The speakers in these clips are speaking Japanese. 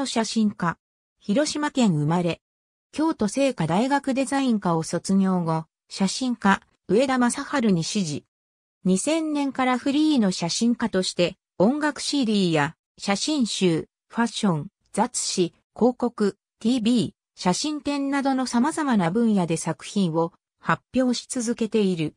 の写真家。広島県生まれ。京都聖火大学デザイン科を卒業後、写真家、上田正春に指示。2000年からフリーの写真家として、音楽 CD や写真集、ファッション、雑誌、広告、TV、写真展などの様々な分野で作品を発表し続けている。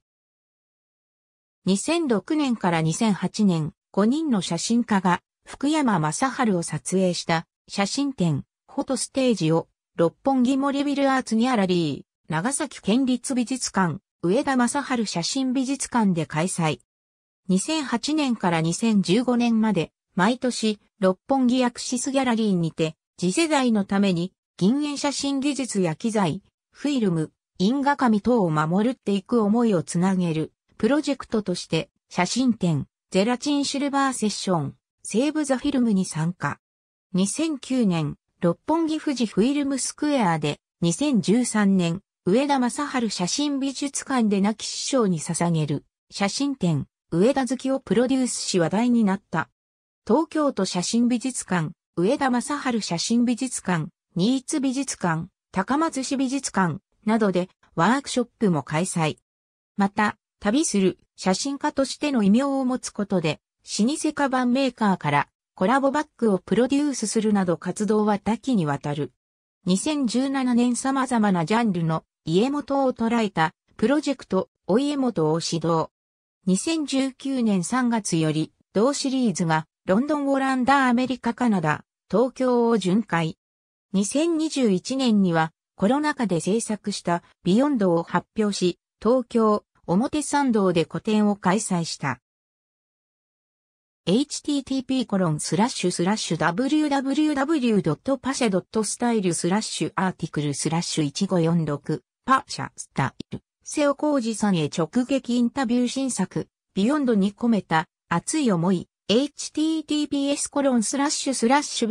2006年から2008年、5人の写真家が福山雅治を撮影した写真展、フォトステージを、六本木森ビルアーツギャラリー、長崎県立美術館、上田正春写真美術館で開催。2008年から2015年まで、毎年、六本木アクシスギャラリーにて、次世代のために、銀塩写真技術や機材、フィルム、因果紙等を守るっていく思いをつなげる、プロジェクトとして、写真展、ゼラチンシルバーセッション、セーブザフィルムに参加。2009年、六本木富士フィルムスクエアで、2013年、上田正春写真美術館で亡き師匠に捧げる、写真展、上田月をプロデュースし話題になった。東京都写真美術館、上田正春写真美術館、新津美術館、高松市美術館などでワークショップも開催。また、旅する写真家としての異名を持つことで、老舗カバンメーカーからコラボバッグをプロデュースするなど活動は多岐にわたる。2017年様々なジャンルの家元を捉えたプロジェクトお家元を指導。2019年3月より同シリーズがロンドンオランダアメリカカナダ東京を巡回。2021年にはコロナ禍で制作したビヨンドを発表し、東京表参道で個展を開催した。http://www.pasha.style スラッシュアーティクルスラッシュ1546パシャスタイルオコ浩ジさんへ直撃インタビュー新作ビヨンドに込めた熱い思い https コロンスラッシュスラッシュ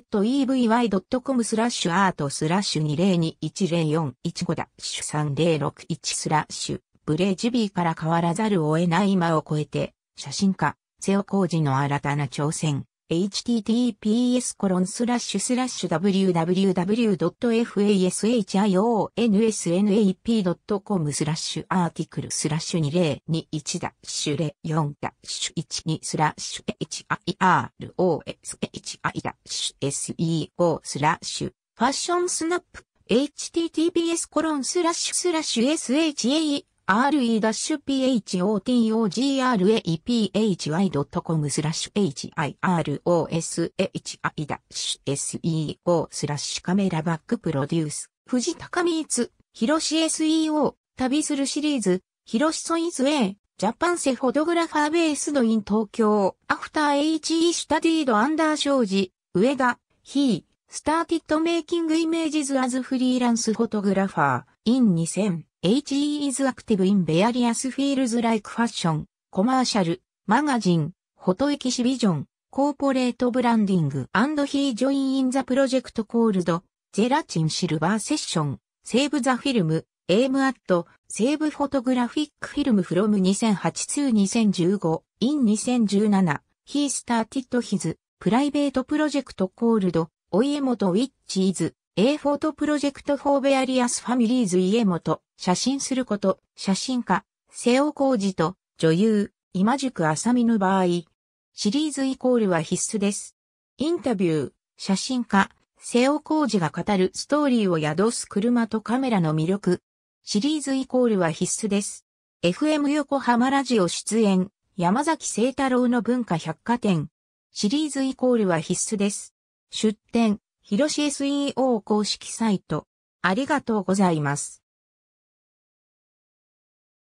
blazevy.com スラッシュアートスラッシュ2 0 2 1 0 4 1 5ダッシュ3061スラッシュブレージビーから変わらざるを得ない今を超えて写真家瀬尾ージの新たな挑戦。https コロンスラッシュスラッシュ www.fashionsnap.com スラッシュアーティクルスラッシュ2021ダッシュレ4ダッシュ12スラッシュ HIROSHI ダッシュ SEO スラッシュファッションスナップ https コロンスラッシュスラッシュ s h a e re-photogray.com p h スラッシュ hiroshi-seo スラッシュカメラバックプロデュース藤高光広志 SEO 旅するシリーズ広志ソイズ A ジャパンセフォトグラファーベースドイン東京アフター HE スタディードアンダー障子上田 He スターティッ d メイキングイメージズアズフリーランスフォトグラファーイン2000 HE is active in various fields like fashion, commercial, magazine, photo exhibition, corporate branding and he joined in the project called Gelatin Silver Session, Save the Film, Aim at Save Photographic Film from 2008 to 2015, in 2017, he started his private project called Oiemoto which is A フォートプロジェクトフォーベアリアスファミリーズ家元、写真すること、写真家、瀬尾浩二と、女優、今宿浅見の場合、シリーズイコールは必須です。インタビュー、写真家、瀬尾浩二が語るストーリーを宿す車とカメラの魅力。シリーズイコールは必須です。FM 横浜ラジオ出演、山崎聖太郎の文化百貨店。シリーズイコールは必須です。出展、広し SEO 公式サイト。ありがとうございます。